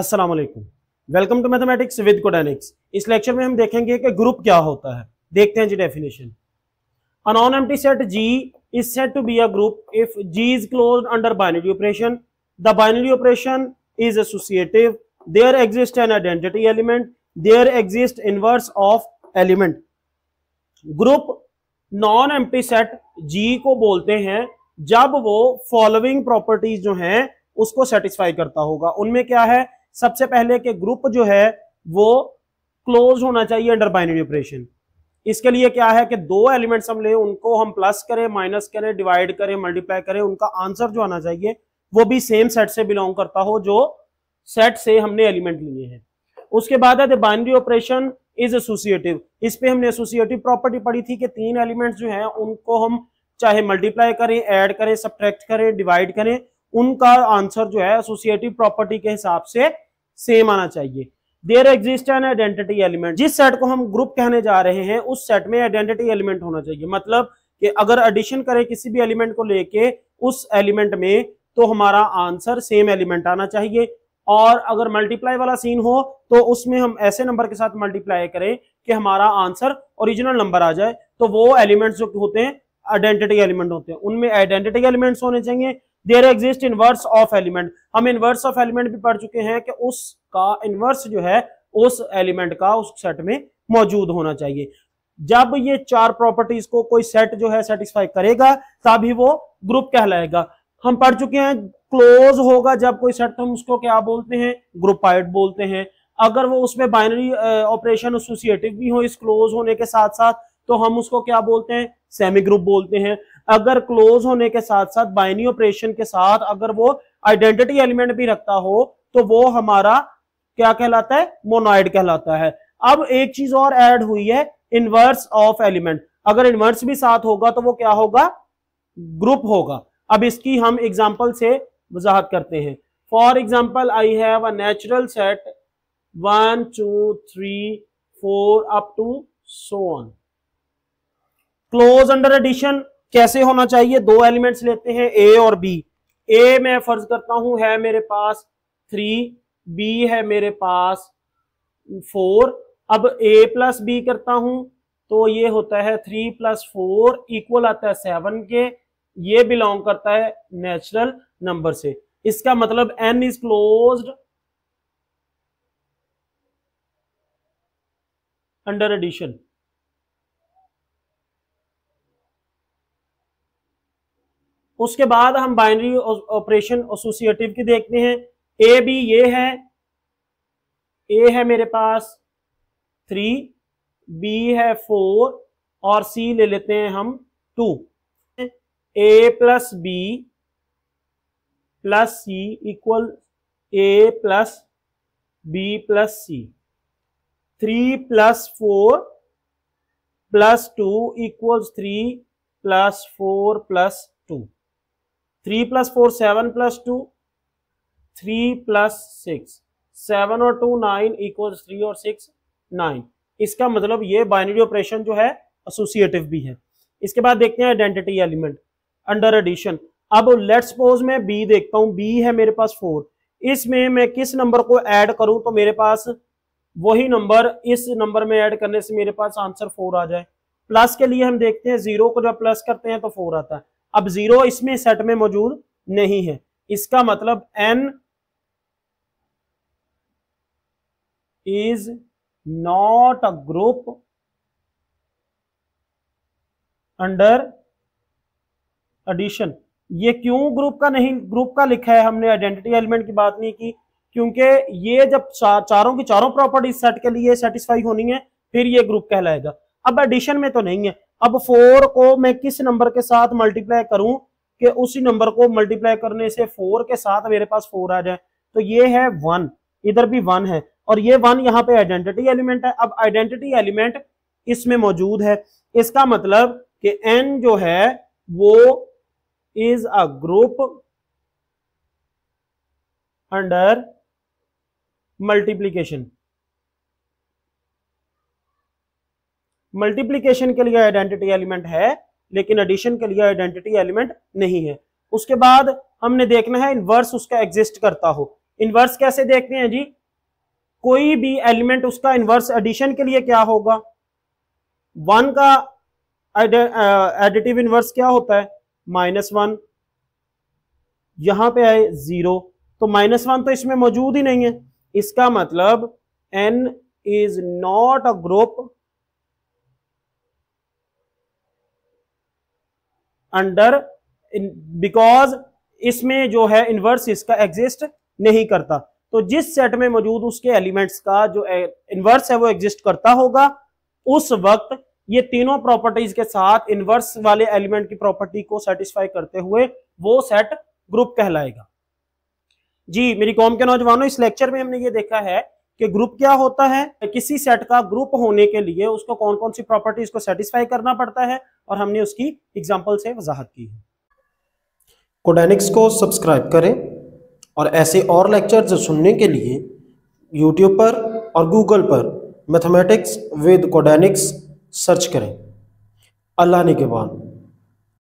अस्सलाम वालेकुम welcome to mathematics with Codenics इस लेक्चर में हम देखेंगे कि ग्रुप क्या होता है देखते हैं G definition a non empty set G is said to be a group if G is closed under binary operation the binary operation is associative there exist an identity element there exist inverse of element group non empty set G को बोलते हैं जब वो following properties जो हैं उसको satisfy करता होगा उनमें क्या है सबसे पहले कि ग्रुप जो है वो क्लोज होना चाहिए अंडर बाइनरी ऑपरेशन इसके लिए क्या है कि दो एलिमेंट्स हम ले उनको हम प्लस करें माइनस करें डिवाइड करें मल्टीप्लाई करें उनका आंसर जो आना चाहिए वो भी सेम सेट से बिलोंग करता हो जो सेट से हमने एलिमेंट लिए हैं उसके बाद है बाइनरी ऑपरेशन इज एसोसिएटिव इस पे हमने एसोसिएटिव प्रॉपर्टी पढ़ी थी कि तीन एलिमेंट्स जो हैं उनको हम चाहे मल्टीप्लाई करें ऐड करें सब्ट्रैक्ट करें डिवाइड करें उनका आंसर जो है एसोसिएटिव प्रॉपर्टी के हिसाब से सेम आना चाहिए there exist an identity element जिस सेट को हम ग्रुप कहने जा रहे हैं उस सेट में आइडेंटिटी एलिमेंट होना चाहिए मतलब कि अगर एडिशन करें किसी भी एलिमेंट को लेके उस एलिमेंट में तो हमारा आंसर सेम एलिमेंट आना चाहिए और अगर मल्टीप्लाई वाला सीन हो तो उसमें हम ऐसे नंबर के साथ मल्टीप्लाई करें कि हमारा आंसर ओरिजिनल नंबर आ जाए तो वो एलिमेंट्स जो होते हैं आइडेंटिटी एलिमेंट होते हैं उनमें आइडेंटिटी एलिमेंट्स होने चाहिए there exist inverse of element हम इनवर्स ऑफ एलिमेंट भी पढ़ चुके हैं कि उसका इनवर्स जो है उस एलिमेंट का उस सेट में मौजूद होना चाहिए जब ये चार प्रॉपर्टीज को कोई सेट जो है सेटिस्फाई करेगा तभी वो ग्रुप कहलाएगा हम पढ़ चुके हैं क्लोज होगा जब कोई सेट हम उसको क्या बोलते हैं ग्रुपाइड बोलते हैं अगर वो उसमें बाइनरी ऑपरेशन एसोसिएटिव भी हो इस क्लोज होने के साथ साथ तो हम उसको क्या बोलते हैं सेमी ग्रुप बोलते हैं अगर क्लोज होने के साथ साथ बाइनी ऑपरेशन के साथ अगर वो आइडेंटिटी एलिमेंट भी रखता हो तो वो हमारा क्या कहलाता है मोनाइड कहलाता है अब एक चीज और ऐड हुई है इनवर्स ऑफ एलिमेंट अगर इनवर्स भी साथ होगा तो वो क्या होगा ग्रुप होगा अब इसकी हम एग्जाम्पल से वजाहत करते हैं for example I have a natural set one two three four up to so on close under addition कैसे होना चाहिए दो एलिमेंट्स लेते हैं ए और बी ए मैं फर्ज करता हूं है मेरे पास थ्री बी है मेरे पास फोर अब ए प्लस बी करता हूं तो ये होता है थ्री प्लस फोर इक्वल आता है सेवन के ये बिलोंग करता है नेचुरल नंबर से इसका मतलब N is close under addition उसके बाद हम बाइनरी ऑपरेशन एसोसिएटिव की देखते हैं ए बी ये है ए है मेरे पास थ्री बी है फोर और सी ले लेते हैं हम two A plus B plus C equal A plus B plus C three plus four plus two equals three plus four plus two three plus four seven plus two three plus six seven और two nine equal three और six nine इसका मतलब ये binary operation जो है associative भी है इसके बाद देखते हैं आइडेंटिटी एलिमेंट अंडर एडिशन अब लेट सपोज मैं बी देखता हूं बी है मेरे पास फोर इसमें मैं किस नंबर को ऐड करूं तो मेरे पास वही नंबर इस नंबर में ऐड करने से मेरे पास आंसर फोर आ जाए प्लस के लिए हम देखते हैं जीरो को जब प्लस करते हैं तो फोर आता है अब जीरो इसमें सेट में मौजूद नहीं है इसका मतलब N is not a group under addition ये क्यों ग्रुप का नहीं ग्रुप का लिखा है हमने आइडेंटिटी एलिमेंट की बात नहीं की क्योंकि ये जब चारों की चारों प्रॉपर्टी सेट के लिए सेटिस्फाई होनी है फिर ये ग्रुप कहलाएगा अब एडिशन में तो नहीं है अब फोर को मैं किस नंबर के साथ मल्टीप्लाई करूं कि उसी नंबर को मल्टीप्लाई करने से फोर के साथ मेरे पास फोर आ जाए तो ये है वन इधर भी वन है और ये वन यहाँ पे आइडेंटिटी एलिमेंट है अब आइडेंटिटी एलिमेंट इसमें मौजूद है इसका मतलब कि एन जो है वो is a group under multiplication multiplication के लिए आइडेंटिटी एलिमेंट है लेकिन एडिशन के लिए आइडेंटिटी एलिमेंट नहीं है उसके बाद हमने देखना है इनवर्स उसका एग्जिस्ट करता हो इनवर्स कैसे देखते हैं जी कोई भी एलिमेंट उसका इनवर्स एडिशन के लिए क्या होगा वन का एडिटिव इनवर्स क्या होता है माइनस वन यहां पे आए जीरो तो माइनस वन तो इसमें मौजूद ही नहीं है इसका मतलब N is not a group under because इसमें जो है इनवर्स इसका एग्जिस्ट नहीं करता तो जिस सेट में मौजूद उसके एलिमेंट्स का जो इन्वर्स है वो एग्जिस्ट करता होगा उस वक्त ये तीनों प्रॉपर्टीज के साथ इन्वर्स वाले एलिमेंट की प्रॉपर्टी को सेटिस्फाई करते हुए वो सेट ग्रुप कहलाएगा जी मेरी कॉम के नौजवानों इस लेक्चर में हमने ये देखा है कि ग्रुप क्या होता है किसी सेट का ग्रुप होने के लिए उसको कौन कौन सी प्रॉपर्टीज को सेटिस्फाई करना पड़ता है और हमने उसकी एग्जाम्पल से वजाहत की है कोडेनिक्स को सब्सक्राइब करें और ऐसे और लेक्चर सुनने के लिए यूट्यूब पर और गूगल पर मैथमेटिक्स विद कोडेनिक्स सर्च करें अल्लाह ने के बाद